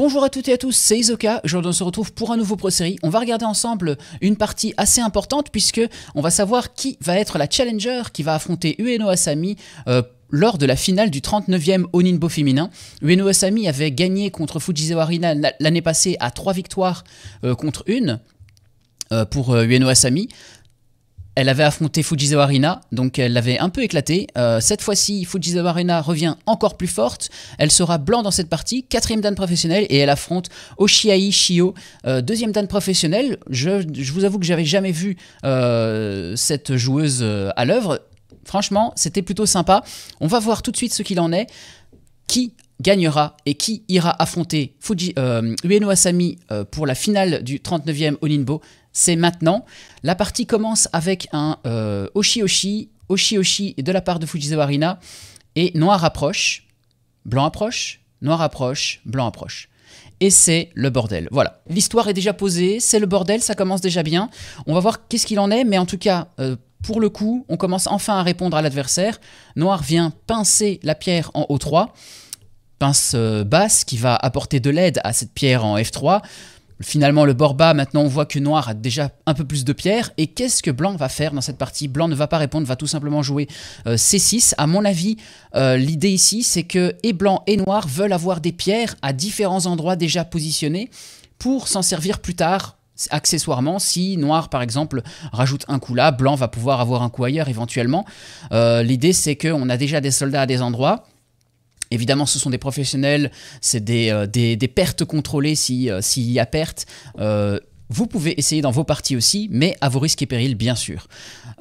Bonjour à toutes et à tous, c'est Isoka. Aujourd'hui, on se retrouve pour un nouveau pro-série. On va regarder ensemble une partie assez importante puisque on va savoir qui va être la challenger qui va affronter Ueno Asami euh, lors de la finale du 39e Oninbo féminin. Ueno Asami avait gagné contre Fujisawa Rina l'année passée à 3 victoires euh, contre une. Euh, pour Ueno Asami. Elle avait affronté Fujisawa Arena, donc elle l'avait un peu éclatée. Euh, cette fois-ci, Fujisawa Arena revient encore plus forte. Elle sera blanc dans cette partie, quatrième dan professionnelle, et elle affronte Oshiai Shio, euh, deuxième dan professionnelle. Je, vous avoue que j'avais jamais vu euh, cette joueuse à l'œuvre. Franchement, c'était plutôt sympa. On va voir tout de suite ce qu'il en est. Qui gagnera et qui ira affronter Ueno Asami pour la finale du 39e Olimbo? c'est maintenant. La partie commence avec un euh, Oshi Oshi, Oshi Oshi de la part de Fujizawarina, et noir approche, blanc approche, noir approche, blanc approche. Et c'est le bordel. Voilà. L'histoire est déjà posée, c'est le bordel, ça commence déjà bien. On va voir qu'est-ce qu'il en est, mais en tout cas, euh, pour le coup, on commence enfin à répondre à l'adversaire. Noir vient pincer la pierre en O3, pince euh, basse qui va apporter de l'aide à cette pierre en F3. Finalement, le bord bas maintenant on voit que Noir a déjà un peu plus de pierres. Et qu'est-ce que Blanc va faire dans cette partie Blanc ne va pas répondre, va tout simplement jouer euh, C6. À mon avis, euh, l'idée ici, c'est que et Blanc et Noir veulent avoir des pierres à différents endroits déjà positionnés pour s'en servir plus tard accessoirement, si noir par exemple rajoute un coup là, blanc va pouvoir avoir un coup ailleurs éventuellement. Euh, l'idée c'est qu'on a déjà des soldats à des endroits, Évidemment, ce sont des professionnels, c'est des, euh, pertes contrôlées s'il si, euh, s'il y a perte. Euh, vous pouvez essayer dans vos parties aussi, mais à vos risques et périls, bien sûr.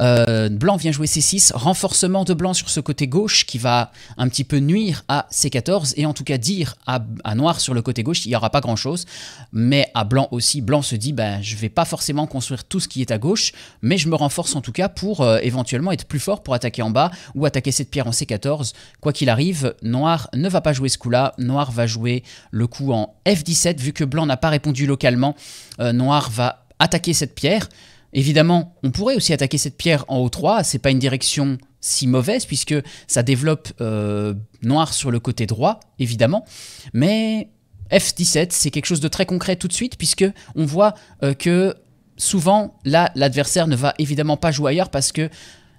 Euh, blanc vient jouer C6, renforcement de blanc sur ce côté gauche qui va un petit peu nuire à C14 et en tout cas dire à, noir sur le côté gauche, il n'y aura pas grand chose. Mais à blanc aussi, blanc se dit, ben, je ne vais pas forcément construire tout ce qui est à gauche, mais je me renforce en tout cas pour euh, éventuellement être plus fort pour attaquer en bas ou attaquer cette pierre en C14. Quoi qu'il arrive, noir ne va pas jouer ce coup-là, noir va jouer le coup en F17 vu que blanc n'a pas répondu localement. Euh, noir va attaquer cette pierre. Évidemment, on pourrait aussi attaquer cette pierre en haut 3, c'est pas une direction si mauvaise puisque ça développe euh, noir sur le côté droit, évidemment, mais F17 c'est quelque chose de très concret tout de suite puisque on voit euh, que souvent là l'adversaire ne va évidemment pas jouer ailleurs parce que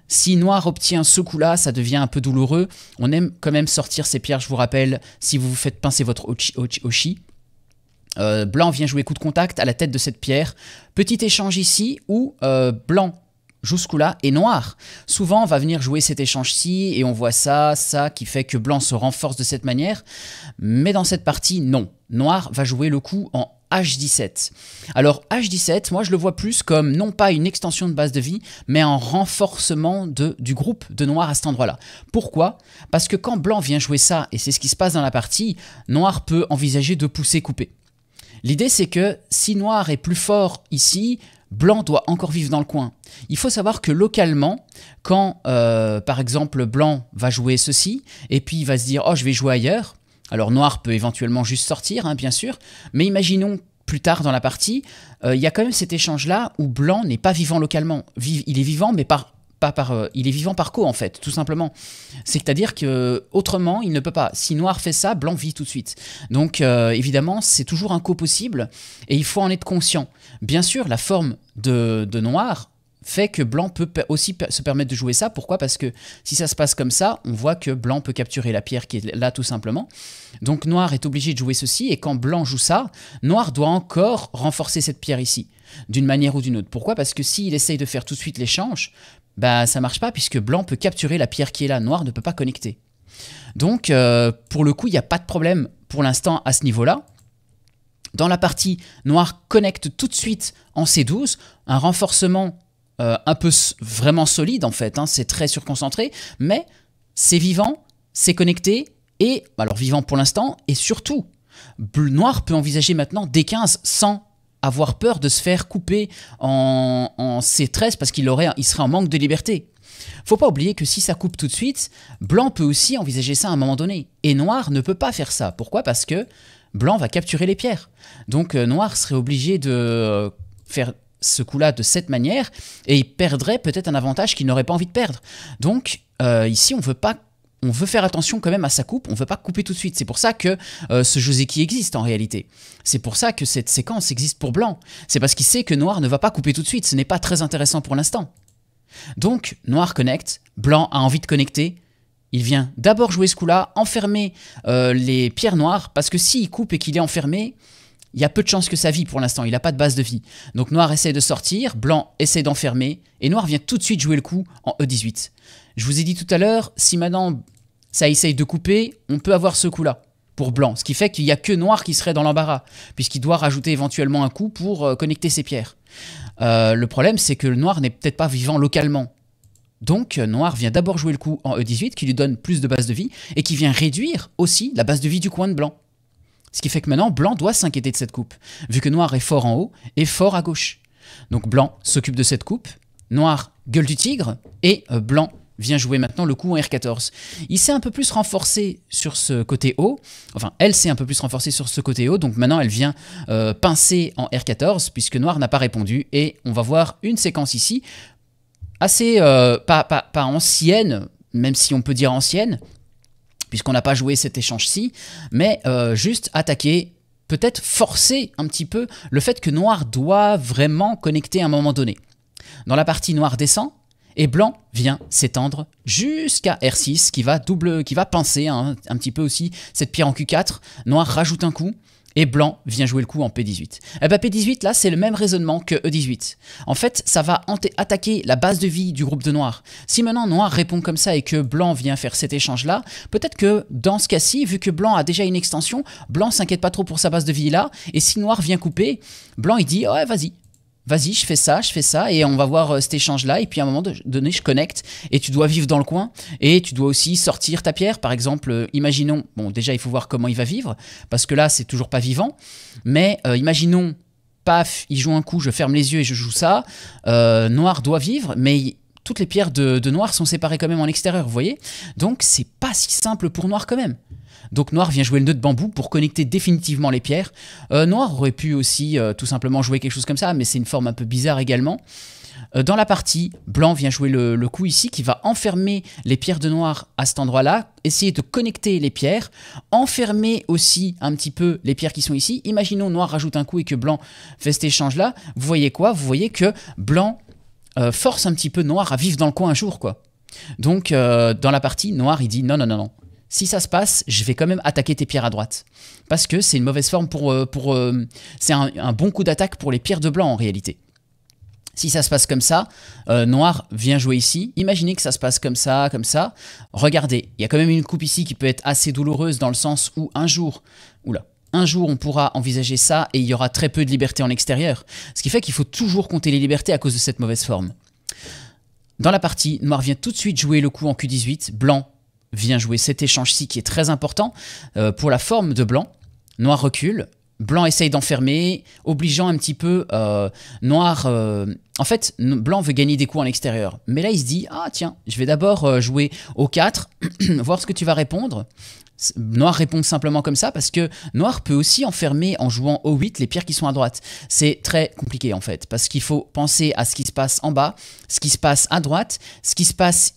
si noir obtient ce coup-là, ça devient un peu douloureux. On aime quand même sortir ces pierres, je vous rappelle, si vous vous faites pincer votre ochi, ochi euh, Blanc vient jouer coup de contact à la tête de cette pierre. Petit échange ici où euh, Blanc joue coup-là et Noir souvent va venir jouer cet échange-ci et on voit ça, ça qui fait que Blanc se renforce de cette manière. Mais dans cette partie, non. Noir va jouer le coup en H17. Alors H17, moi je le vois plus comme non pas une extension de base de vie, mais un renforcement de, du groupe de Noir à cet endroit-là. Pourquoi Parce que quand Blanc vient jouer ça, et c'est ce qui se passe dans la partie, Noir peut envisager de pousser couper. L'idée, c'est que si noir est plus fort ici, blanc doit encore vivre dans le coin. Il faut savoir que localement, quand euh, par exemple blanc va jouer ceci, et puis il va se dire oh je vais jouer ailleurs, alors noir peut éventuellement juste sortir, hein, bien sûr, mais imaginons plus tard dans la partie, euh, il y a quand même cet échange-là où blanc n'est pas vivant localement. Il est vivant, mais par pas par. Euh, il est vivant par co, en fait, tout simplement. C'est-à-dire que autrement, il ne peut pas. Si noir fait ça, blanc vit tout de suite. Donc, euh, évidemment, c'est toujours un co possible et il faut en être conscient. Bien sûr, la forme de, de noir fait que blanc peut aussi se permettre de jouer ça. Pourquoi Parce que si ça se passe comme ça, on voit que blanc peut capturer la pierre qui est là tout simplement. Donc noir est obligé de jouer ceci, et quand blanc joue ça, noir doit encore renforcer cette pierre ici d'une manière ou d'une autre. Pourquoi Parce que s'il essaye de faire tout de suite l'échange, bah ça marche pas puisque blanc peut capturer la pierre qui est là, noir ne peut pas connecter. Donc euh, pour le coup, il n'y a pas de problème pour l'instant à ce niveau-là. Dans la partie noir connecte tout de suite en C12, un renforcement euh, un peu vraiment solide en fait, hein. c'est très surconcentré, mais c'est vivant, c'est connecté, et alors vivant pour l'instant, et surtout, noir peut envisager maintenant D15 sans avoir peur de se faire couper en, en C13 parce qu'il aurait, il serait en manque de liberté. Faut pas oublier que si ça coupe tout de suite, blanc peut aussi envisager ça à un moment donné. Et noir ne peut pas faire ça. Pourquoi Parce que blanc va capturer les pierres. Donc euh, noir serait obligé de euh, faire ce coup-là de cette manière et il perdrait peut-être un avantage qu'il n'aurait pas envie de perdre. Donc euh, ici, on ne veut pas on veut faire attention quand même à sa coupe, on veut pas couper tout de suite. C'est pour ça que euh, ce José qui existe en réalité. C'est pour ça que cette séquence existe pour Blanc. C'est parce qu'il sait que Noir ne va pas couper tout de suite, ce n'est pas très intéressant pour l'instant. Donc, Noir connecte, Blanc a envie de connecter, il vient d'abord jouer ce coup-là, enfermer euh, les pierres noires, parce que s'il coupe et qu'il est enfermé, il y a peu de chances que ça vie pour l'instant, il n'a pas de base de vie. Donc Noir essaie de sortir, Blanc essaie d'enfermer, et Noir vient tout de suite jouer le coup en E18. Je vous ai dit tout à l'heure, si maintenant ça essaye de couper, on peut avoir ce coup-là pour blanc, ce qui fait qu'il n'y a que noir qui serait dans l'embarras, puisqu'il doit rajouter éventuellement un coup pour euh, connecter ses pierres. Euh, le problème, c'est que le noir n'est peut-être pas vivant localement. Donc, euh, noir vient d'abord jouer le coup en E18, qui lui donne plus de base de vie, et qui vient réduire aussi la base de vie du coin de blanc. Ce qui fait que maintenant, blanc doit s'inquiéter de cette coupe, vu que noir est fort en haut et fort à gauche. Donc blanc s'occupe de cette coupe, noir gueule du tigre, et blanc vient jouer maintenant le coup en R14. Il s'est un peu plus renforcé sur ce côté haut, enfin elle s'est un peu plus renforcée sur ce côté haut, donc maintenant elle vient euh, pincer en R14 puisque Noir n'a pas répondu et on va voir une séquence ici assez euh, pas, ancienne, même si on peut dire ancienne, puisqu'on n'a pas joué cet échange-ci, mais euh, juste attaquer, peut-être forcer un petit peu le fait que Noir doit vraiment connecter à un moment donné. Dans la partie Noir descend, et blanc vient s'étendre jusqu'à R6 qui va double, qui va pincer hein, un petit peu aussi cette pierre en Q4. Noir rajoute un coup et blanc vient jouer le coup en P18. Et bien P18 là c'est le même raisonnement que E18. En fait ça va attaquer la base de vie du groupe de noir. Si maintenant noir répond comme ça et que blanc vient faire cet échange là, peut-être que dans ce cas-ci, vu que blanc a déjà une extension, blanc s'inquiète pas trop pour sa base de vie là, et si noir vient couper, blanc il dit ouais vas-y, vas-y, je fais ça, je fais ça, et on va voir euh, cet échange-là. Et puis à un moment donné, je connecte, et tu dois vivre dans le coin, et tu dois aussi sortir ta pierre. Par exemple, euh, imaginons, bon, déjà, il faut voir comment il va vivre, parce que là, c'est toujours pas vivant, mais euh, imaginons, paf, il joue un coup, je ferme les yeux et je joue ça. noir doit vivre, mais toutes les pierres de, de Noir sont séparées quand même en extérieur, vous voyez Donc, c'est pas si simple pour Noir quand même. Donc Noir vient jouer le nœud de bambou pour connecter définitivement les pierres. Euh, Noir aurait pu aussi euh, tout simplement jouer quelque chose comme ça, mais c'est une forme un peu bizarre également. Euh, dans la partie, Blanc vient jouer le, coup ici qui va enfermer les pierres de Noir à cet endroit-là, essayer de connecter les pierres, enfermer aussi un petit peu les pierres qui sont ici. Imaginons Noir rajoute un coup et que Blanc fait cet échange-là. Vous voyez quoi Vous voyez que Blanc force un petit peu Noir à vivre dans le coin un jour, quoi. Donc, dans la partie, Noir, il dit non, non, non, non si ça se passe, je vais quand même attaquer tes pierres à droite. Parce que c'est une mauvaise forme pour... Euh, pour euh, c'est un, bon coup d'attaque pour les pierres de blanc en réalité. Si ça se passe comme ça, euh, noir vient jouer ici. Imaginez que ça se passe comme ça, comme ça. Regardez, il y a quand même une coupe ici qui peut être assez douloureuse dans le sens où un jour... Oula un jour on pourra envisager ça et il y aura très peu de liberté en extérieur. Ce qui fait qu'il faut toujours compter les libertés à cause de cette mauvaise forme. Dans la partie, noir vient tout de suite jouer le coup en Q18, blanc vient jouer cet échange-ci qui est très important euh, pour la forme de blanc. Noir recule, blanc essaye d'enfermer, obligeant un petit peu euh, noir... Euh, en fait, blanc veut gagner des coups en l'extérieur. Mais là, il se dit, ah tiens, je vais d'abord jouer au 4, voir ce que tu vas répondre. Noir répond simplement comme ça parce que Noir peut aussi enfermer en jouant au 8 les pierres qui sont à droite. C'est très compliqué en fait parce qu'il faut penser à ce qui se passe en bas, ce qui se passe à droite, ce qui se passe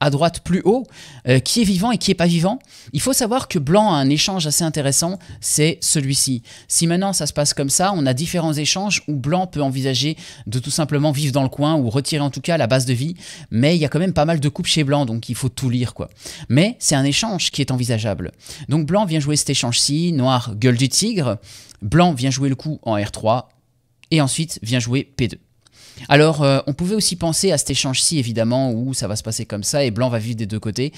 à droite plus haut, euh, qui est vivant et qui n'est pas vivant. Il faut savoir que Blanc a un échange assez intéressant, c'est celui-ci. Si maintenant ça se passe comme ça, on a différents échanges où Blanc peut envisager de tout simplement vivre dans le coin ou retirer en tout cas la base de vie, mais il y a quand même pas mal de coupes chez Blanc, donc il faut tout lire quoi. Mais c'est un échange qui est envisageable. Donc Blanc vient jouer cet échange-ci, Noir gueule du tigre, Blanc vient jouer le coup en R3, et ensuite vient jouer P2. Alors, euh, on pouvait aussi penser à cet échange-ci, évidemment, où ça va se passer comme ça et Blanc va vivre des deux côtés,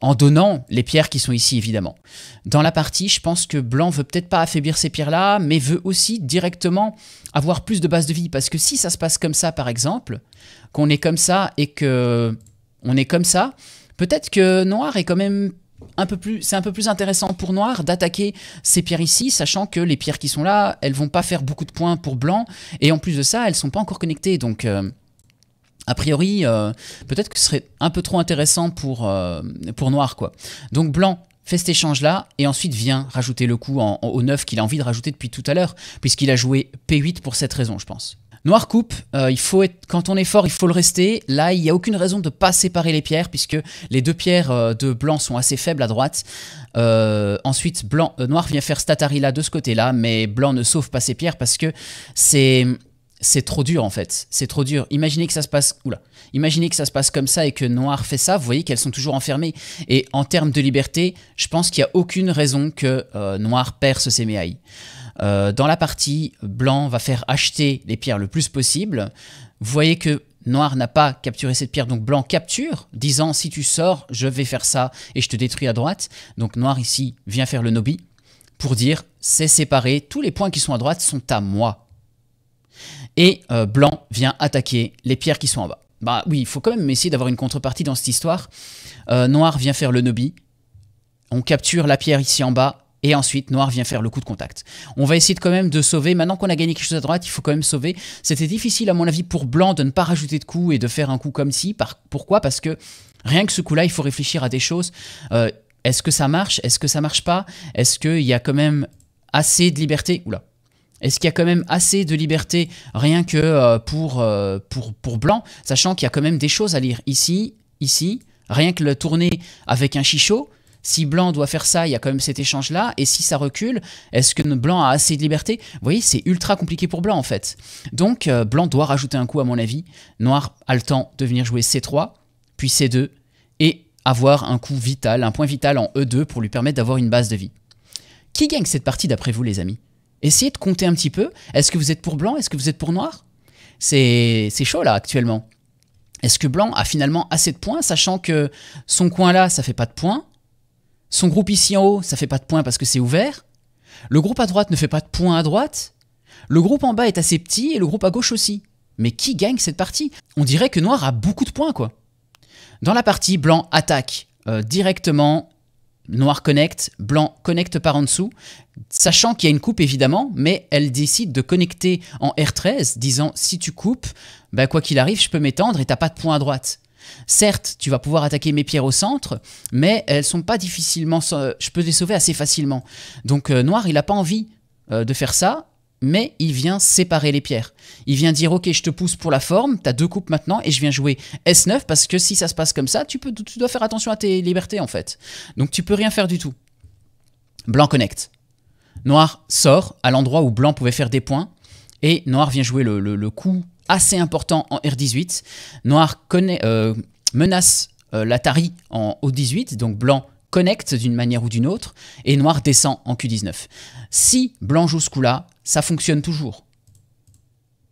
en donnant les pierres qui sont ici, évidemment. Dans la partie, je pense que Blanc veut peut-être pas affaiblir ces pierres-là, mais veut aussi directement avoir plus de base de vie. Parce que si ça se passe comme ça, par exemple, qu'on est comme ça et que on est comme ça, peut-être que Noir est quand même un peu plus, c'est un peu plus intéressant pour noir d'attaquer ces pierres ici, sachant que les pierres qui sont là, elles vont pas faire beaucoup de points pour blanc, et en plus de ça, elles sont pas encore connectées, donc euh, a priori, euh, peut-être que ce serait un peu trop intéressant pour, euh, pour noir, quoi. Donc blanc, fait cet échange-là, et ensuite vient rajouter le coup au 9 qu'il a envie de rajouter depuis tout à l'heure, puisqu'il a joué P8 pour cette raison, je pense. Noir coupe, euh, il faut quand on est fort, il faut le rester. Là, il n'y a aucune raison de ne pas séparer les pierres, puisque les deux pierres euh, de blanc sont assez faibles à droite. Euh, ensuite, blanc, noir vient faire statari là de ce côté-là, mais blanc ne sauve pas ses pierres parce que c'est... C'est trop dur en fait, c'est trop dur. Imaginez que ça se passe, là. imaginez que ça se passe comme ça et que Noir fait ça. Vous voyez qu'elles sont toujours enfermées. Et en termes de liberté, je pense qu'il n'y a aucune raison que Noir perce ses méailles. Euh, dans la partie, blanc va faire acheter les pierres le plus possible. Vous voyez que noir n'a pas capturé cette pierre, donc blanc capture, disant si tu sors, je vais faire ça et je te détruis à droite. Donc noir ici vient faire le nobi pour dire c'est séparé, tous les points qui sont à droite sont à moi. Et euh, blanc vient attaquer les pierres qui sont en bas. Bah oui, il faut quand même essayer d'avoir une contrepartie dans cette histoire. Euh, noir vient faire le nobi. On capture la pierre ici en bas, et ensuite, Noir vient faire le coup de contact. On va essayer de quand même de sauver. Maintenant qu'on a gagné quelque chose à droite, il faut quand même sauver. C'était difficile, à mon avis, pour Blanc de ne pas rajouter de coups et de faire un coup comme si. Par... Pourquoi Parce que rien que ce coup-là, il faut réfléchir à des choses. Euh, est-ce que ça marche Est-ce que ça marche pas Est-ce qu'il y a quand même assez de liberté Oula. Est-ce qu'il y a quand même assez de liberté rien que euh, pour, euh, pour, pour Blanc, sachant qu'il y a quand même des choses à lire ici, ici, rien que le tourner avec un chichot si Blanc doit faire ça, il y a quand même cet échange-là. Et si ça recule, est-ce que Blanc a assez de liberté Vous voyez, c'est ultra compliqué pour Blanc en fait. Donc euh, Blanc doit rajouter un coup à mon avis. Noir a le temps de venir jouer C3, puis C2, et avoir un coup vital, un point vital en E2 pour lui permettre d'avoir une base de vie. Qui gagne cette partie d'après vous les amis Essayez de compter un petit peu. Est-ce que vous êtes pour Blanc Est-ce que vous êtes pour Noir C'est chaud là actuellement. Est-ce que Blanc a finalement assez de points, sachant que son coin là, ça fait pas de points son groupe ici en haut, ça fait pas de points parce que c'est ouvert. Le groupe à droite ne fait pas de points à droite. Le groupe en bas est assez petit et le groupe à gauche aussi. Mais qui gagne cette partie On dirait que noir a beaucoup de points quoi. Dans la partie, blanc attaque euh, directement, noir connecte, blanc connecte par en dessous, sachant qu'il y a une coupe évidemment, mais elle décide de connecter en R13, disant si tu coupes, bah, quoi qu'il arrive, je peux m'étendre et t'as pas de points à droite. Certes, tu vas pouvoir attaquer mes pierres au centre, mais elles sont pas difficilement... Je peux les sauver assez facilement. Donc euh, Noir, il n'a pas envie euh, de faire ça, mais il vient séparer les pierres. Il vient dire ok je te pousse pour la forme, tu as deux coupes maintenant et je viens jouer S9 parce que si ça se passe comme ça, tu, peux, dois faire attention à tes libertés en fait. Donc tu peux rien faire du tout. Blanc connecte. Noir sort à l'endroit où blanc pouvait faire des points et noir vient jouer le coup assez important en R18. Noir connaît, euh, menace euh, l'Atari en O18, donc blanc connecte d'une manière ou d'une autre, et noir descend en Q19. Si blanc joue ce coup-là, ça fonctionne toujours.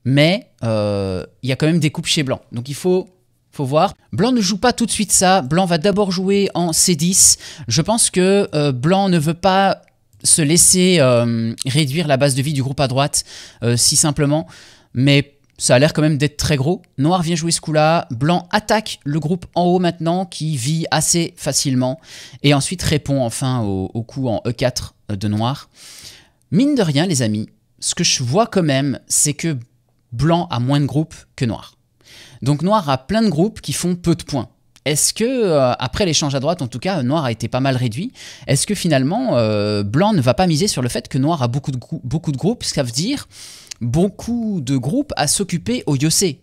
Mais euh, il y a quand même des coupes chez blanc, donc il faut faut voir. Blanc ne joue pas tout de suite ça. Blanc va d'abord jouer en C10. Je pense que Blanc ne veut pas se laisser réduire la base de vie du groupe à droite si simplement. Mais ça a l'air quand même d'être très gros. Noir vient jouer ce coup-là. Blanc attaque le groupe en haut maintenant, qui vit assez facilement. Et ensuite répond enfin au, coup en E4 de Noir. Mine de rien, les amis, ce que je vois quand même, c'est que Blanc a moins de groupes que Noir. Donc Noir a plein de groupes qui font peu de points. Est-ce que, euh, après l'échange à droite, en tout cas, Noir a été pas mal réduit, est-ce que finalement, euh, Blanc ne va pas miser sur le fait que Noir a beaucoup de, beaucoup de groupes, ce qui veut dire beaucoup de groupes à s'occuper au Yossé.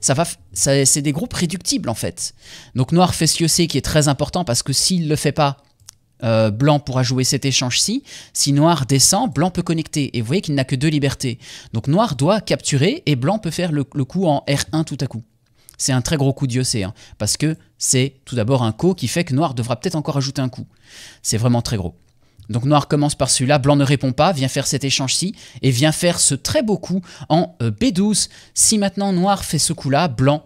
Ça va, c'est des groupes réductibles en fait. Donc noir fait ce qui est très important parce que s'il ne le fait pas, euh, blanc pourra jouer cet échange-ci. Si noir descend, blanc peut connecter. Et vous voyez qu'il n'a que deux libertés. Donc noir doit capturer et blanc peut faire le, coup en R1 tout à coup. C'est un très gros coup de hein, parce que c'est tout d'abord un co qui fait que noir devra peut-être encore ajouter un coup. C'est vraiment très gros. Donc noir commence par celui-là, blanc ne répond pas, vient faire cet échange-ci, et vient faire ce très beau coup en euh, B12. Si maintenant noir fait ce coup-là, blanc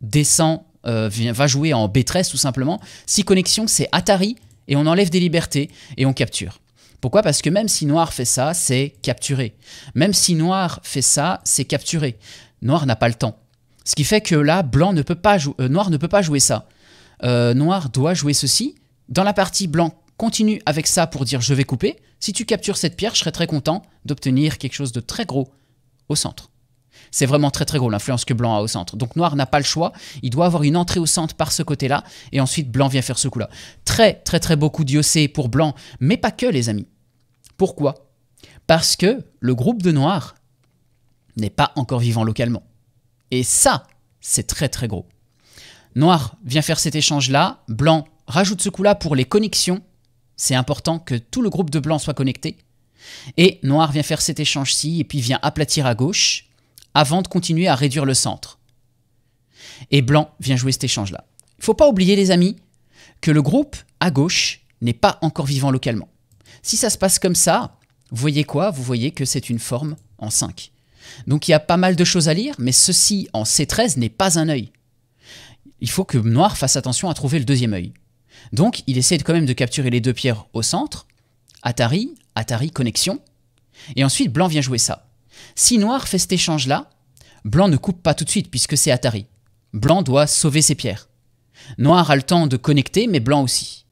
descend, euh, va jouer en B13 tout simplement. Si connexion, c'est Atari, et on enlève des libertés, et on capture. Pourquoi Parce que même si noir fait ça, c'est capturé. Même si noir fait ça, c'est capturé. Noir n'a pas le temps. Ce qui fait que là, blanc ne peut pas jouer, euh, noir ne peut pas jouer ça. noir doit jouer ceci. Dans la partie, blanc continue avec ça pour dire je vais couper. Si tu captures cette pierre, je serais très content d'obtenir quelque chose de très gros au centre. C'est vraiment très très gros l'influence que blanc a au centre. Donc noir n'a pas le choix, il doit avoir une entrée au centre par ce côté-là, et ensuite blanc vient faire ce coup-là. Très très très beaucoup d'IOC pour blanc, mais pas que les amis. Pourquoi Parce que le groupe de noir n'est pas encore vivant localement. Et ça, c'est très très gros. Noir vient faire cet échange-là, blanc rajoute ce coup-là pour les connexions, c'est important que tout le groupe de blanc soit connecté. Et noir vient faire cet échange-ci et puis vient aplatir à gauche avant de continuer à réduire le centre. Et blanc vient jouer cet échange-là. Il ne faut pas oublier, les amis, que le groupe à gauche n'est pas encore vivant localement. Si ça se passe comme ça, vous voyez quoi Vous voyez que c'est une forme en 5. Donc il y a pas mal de choses à lire, mais ceci en C13 n'est pas un œil. Il faut que Noir fasse attention à trouver le deuxième œil. Donc il essaie quand même de capturer les deux pierres au centre, Atari, Atari connexion, et ensuite blanc vient jouer ça. Si noir fait cet échange-là, blanc ne coupe pas tout de suite puisque c'est Atari. Blanc doit sauver ses pierres. Noir a le temps de connecter, mais blanc aussi.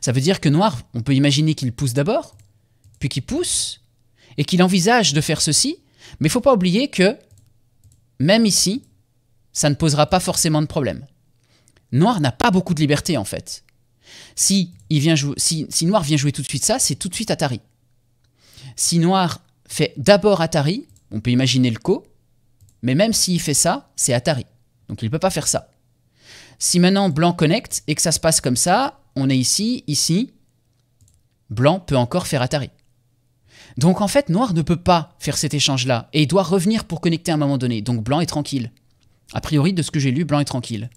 Ça veut dire que noir, on peut imaginer qu'il pousse d'abord, puis qu'il pousse, et qu'il envisage de faire ceci, mais il faut pas oublier que, même ici, ça ne posera pas forcément de problème. Noir n'a pas beaucoup de liberté en fait. Si, vient si, Noir vient jouer tout de suite ça, c'est tout de suite Atari. Si Noir fait d'abord Atari, on peut imaginer le co, mais même s'il fait ça, c'est Atari. Donc il ne peut pas faire ça. Si maintenant Blanc connecte et que ça se passe comme ça, on est ici, ici, Blanc peut encore faire Atari. Donc en fait, Noir ne peut pas faire cet échange-là, et il doit revenir pour connecter à un moment donné, donc Blanc est tranquille. A priori, de ce que j'ai lu, Blanc est tranquille.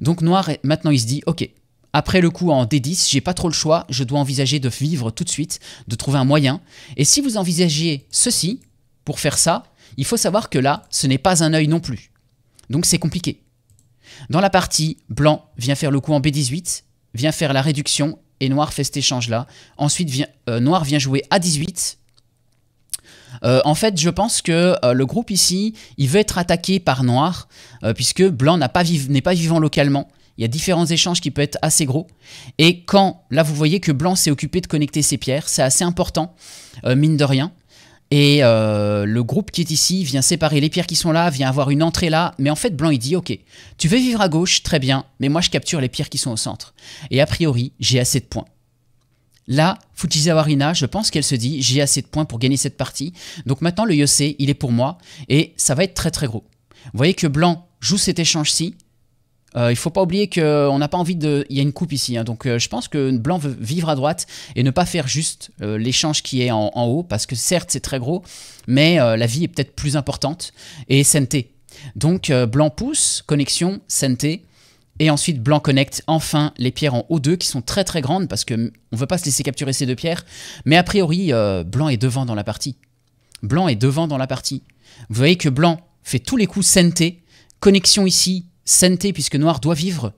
Donc Noir, maintenant, il se dit, ok, après le coup en D10, j'ai pas trop le choix, je dois envisager de vivre tout de suite, de trouver un moyen. Et si vous envisagez ceci, pour faire ça, il faut savoir que là, ce n'est pas un œil non plus. Donc c'est compliqué. Dans la partie, blanc vient faire le coup en B18, vient faire la réduction, et noir fait cet échange-là. Ensuite, vient, euh, noir vient jouer A18, euh, en fait, je pense que euh, le groupe ici, il veut être attaqué par Noir, euh, puisque Blanc n'est pas, vivant localement. Il y a différents échanges qui peuvent être assez gros. Et quand, là, vous voyez que Blanc s'est occupé de connecter ses pierres, c'est assez important, mine de rien. Et le groupe qui est ici vient séparer les pierres qui sont là, vient avoir une entrée là. Mais en fait, Blanc, il dit, ok, tu veux vivre à gauche, très bien, mais moi, je capture les pierres qui sont au centre. Et a priori, j'ai assez de points. Là, Fujisawa je pense qu'elle se dit j'ai assez de points pour gagner cette partie. Donc maintenant, le Yose, il est pour moi et ça va être très très gros. Vous voyez que Blanc joue cet échange-ci. Euh, il ne faut pas oublier qu'on n'a pas envie de. Il y a une coupe ici, hein. donc euh, je pense que Blanc veut vivre à droite et ne pas faire juste euh, l'échange qui est en, en, haut, parce que certes c'est très gros, mais la vie est peut-être plus importante. Et Sente. Donc Blanc pousse, connexion, Sente. Et ensuite, blanc connecte enfin les pierres en haut 2 qui sont très très grandes parce qu'on ne veut pas se laisser capturer ces deux pierres. Mais a priori, euh, blanc est devant dans la partie. Blanc est devant dans la partie. Vous voyez que blanc fait tous les coups sente. Connexion ici, sente puisque noir doit vivre.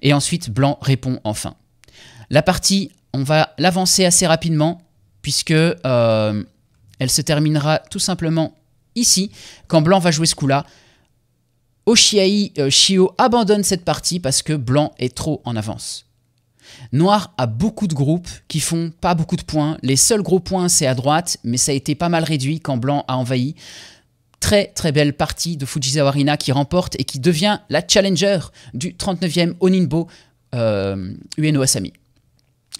Et ensuite, blanc répond enfin. La partie, on va l'avancer assez rapidement puisque euh, elle se terminera tout simplement ici quand blanc va jouer ce coup-là. Oshiai euh, Shio abandonne cette partie parce que Blanc est trop en avance. Noir a beaucoup de groupes qui font pas beaucoup de points. Les seuls gros points, c'est à droite, mais ça a été pas mal réduit quand Blanc a envahi. Très très belle partie de Fujisawarina qui remporte et qui devient la challenger du 39e Oninbo euh, Ueno Asami.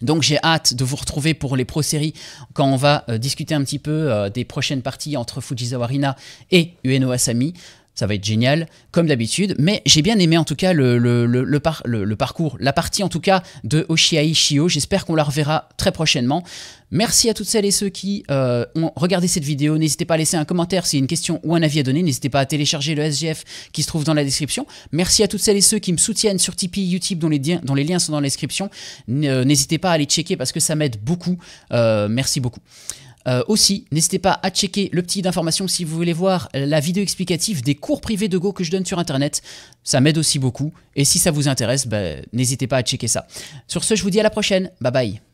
Donc j'ai hâte de vous retrouver pour les pro-séries quand on va euh, discuter un petit peu des prochaines parties entre Fujisawarina et Ueno Asami ça va être génial, comme d'habitude. Mais j'ai bien aimé en tout cas le, parcours, la partie en tout cas de Oshiai Shio. J'espère qu'on la reverra très prochainement. Merci à toutes celles et ceux qui euh, ont regardé cette vidéo. N'hésitez pas à laisser un commentaire s'il y a une question ou un avis à donner. N'hésitez pas à télécharger le SGF qui se trouve dans la description. Merci à toutes celles et ceux qui me soutiennent sur Tipeee, YouTube, dont les, liens sont dans la description. N'hésitez pas à aller checker parce que ça m'aide beaucoup. Euh, merci beaucoup. Euh, aussi, n'hésitez pas à checker le petit d'information si vous voulez voir la vidéo explicative des cours privés de Go que je donne sur Internet. Ça m'aide aussi beaucoup. Et si ça vous intéresse, ben, n'hésitez pas à checker ça. Sur ce, je vous dis à la prochaine. Bye bye.